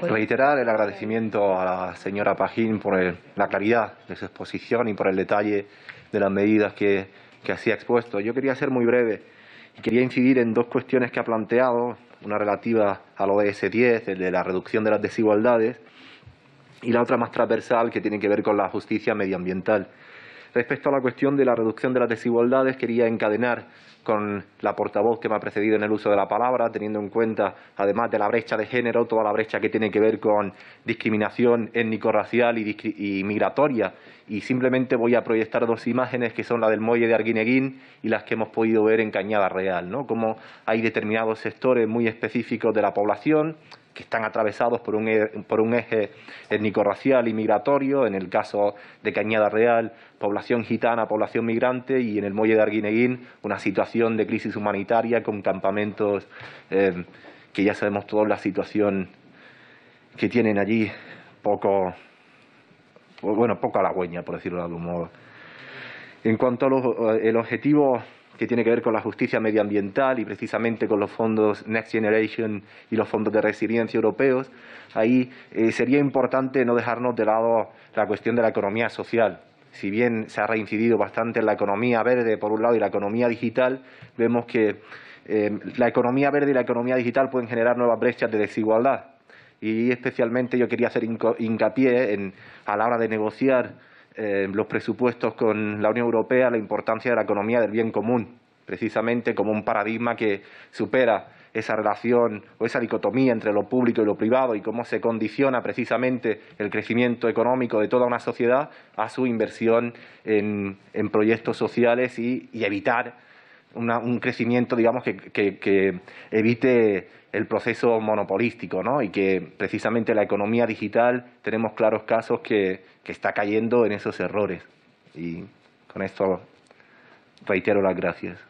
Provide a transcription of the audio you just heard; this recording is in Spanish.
Pues Reiterar el eh, agradecimiento a la señora Pajín por la claridad de su exposición y por el detalle de las medidas que, que así ha expuesto. Yo quería ser muy breve y quería incidir en dos cuestiones que ha planteado, una relativa a lo de s 10, el de la reducción de las desigualdades, y la otra más transversal que tiene que ver con la justicia medioambiental. Respecto a la cuestión de la reducción de las desigualdades, quería encadenar con la portavoz que me ha precedido en el uso de la palabra, teniendo en cuenta, además de la brecha de género, toda la brecha que tiene que ver con discriminación étnico-racial y, migratoria. Y simplemente voy a proyectar dos imágenes que son la del muelle de Arguineguín y las que hemos podido ver en Cañada Real, ¿no? como hay determinados sectores muy específicos de la población, que están atravesados por un, e, por un eje étnico-racial y migratorio, en el caso de Cañada Real, población gitana, población migrante, y en el muelle de Arguineguín, una situación de crisis humanitaria con campamentos eh, que ya sabemos todos la situación que tienen allí, poco, bueno, poco halagüeña, por decirlo de algún modo. En cuanto al eh, objetivo que tiene que ver con la justicia medioambiental y precisamente con los fondos Next Generation y los fondos de resiliencia europeos, ahí eh, sería importante no dejarnos de lado la cuestión de la economía social. Si bien se ha reincidido bastante en la economía verde, por un lado, y la economía digital, vemos que eh, la economía verde y la economía digital pueden generar nuevas brechas de desigualdad. Y especialmente yo quería hacer hincapié en, a la hora de negociar eh, los presupuestos con la Unión Europea la importancia de la economía del bien común, precisamente como un paradigma que supera esa relación o esa dicotomía entre lo público y lo privado y cómo se condiciona precisamente el crecimiento económico de toda una sociedad a su inversión en, proyectos sociales y evitar un crecimiento, digamos, que, evite el proceso monopolístico, ¿no? Y que precisamente la economía digital tenemos claros casos que está cayendo en esos errores. Y con esto reitero las gracias.